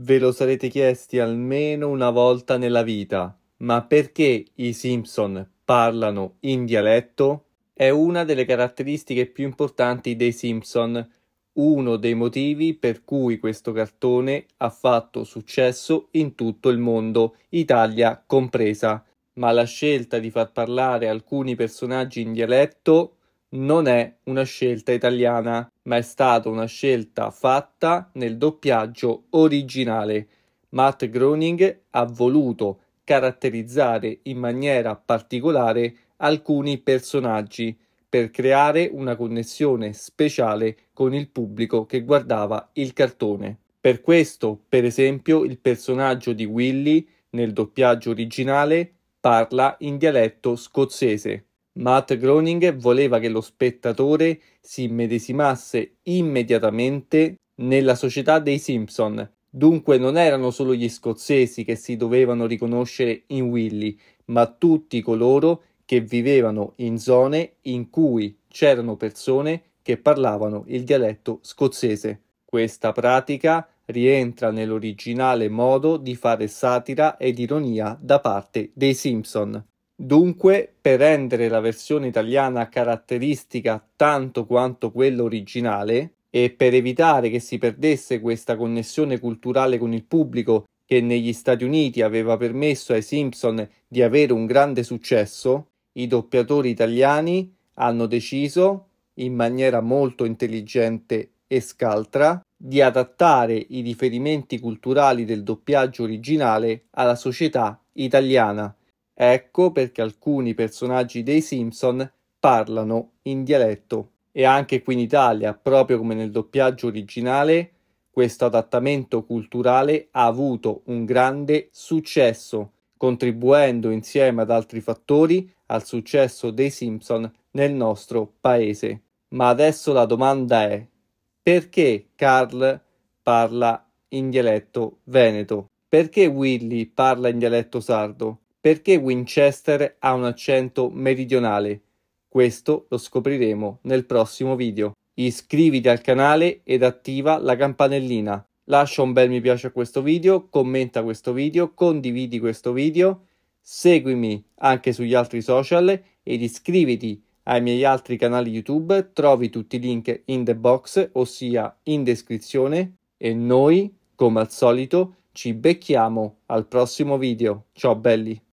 Ve lo sarete chiesti almeno una volta nella vita, ma perché i Simpson parlano in dialetto? È una delle caratteristiche più importanti dei Simpson, uno dei motivi per cui questo cartone ha fatto successo in tutto il mondo, Italia compresa. Ma la scelta di far parlare alcuni personaggi in dialetto non è una scelta italiana, ma è stata una scelta fatta nel doppiaggio originale. Matt Groening ha voluto caratterizzare in maniera particolare alcuni personaggi per creare una connessione speciale con il pubblico che guardava il cartone. Per questo, per esempio, il personaggio di Willy nel doppiaggio originale parla in dialetto scozzese. Matt Groening voleva che lo spettatore si immedesimasse immediatamente nella società dei Simpson. Dunque non erano solo gli scozzesi che si dovevano riconoscere in Willy, ma tutti coloro che vivevano in zone in cui c'erano persone che parlavano il dialetto scozzese. Questa pratica rientra nell'originale modo di fare satira ed ironia da parte dei Simpson. Dunque, per rendere la versione italiana caratteristica tanto quanto quella originale e per evitare che si perdesse questa connessione culturale con il pubblico che negli Stati Uniti aveva permesso ai Simpson di avere un grande successo, i doppiatori italiani hanno deciso, in maniera molto intelligente e scaltra, di adattare i riferimenti culturali del doppiaggio originale alla società italiana. Ecco perché alcuni personaggi dei Simpson parlano in dialetto. E anche qui in Italia, proprio come nel doppiaggio originale, questo adattamento culturale ha avuto un grande successo, contribuendo insieme ad altri fattori al successo dei Simpson nel nostro paese. Ma adesso la domanda è perché Carl parla in dialetto veneto? Perché Willy parla in dialetto sardo? Perché Winchester ha un accento meridionale? Questo lo scopriremo nel prossimo video. Iscriviti al canale ed attiva la campanellina. Lascia un bel mi piace a questo video, commenta questo video, condividi questo video, seguimi anche sugli altri social ed iscriviti ai miei altri canali YouTube, trovi tutti i link in the box, ossia in descrizione e noi, come al solito, ci becchiamo al prossimo video. Ciao belli!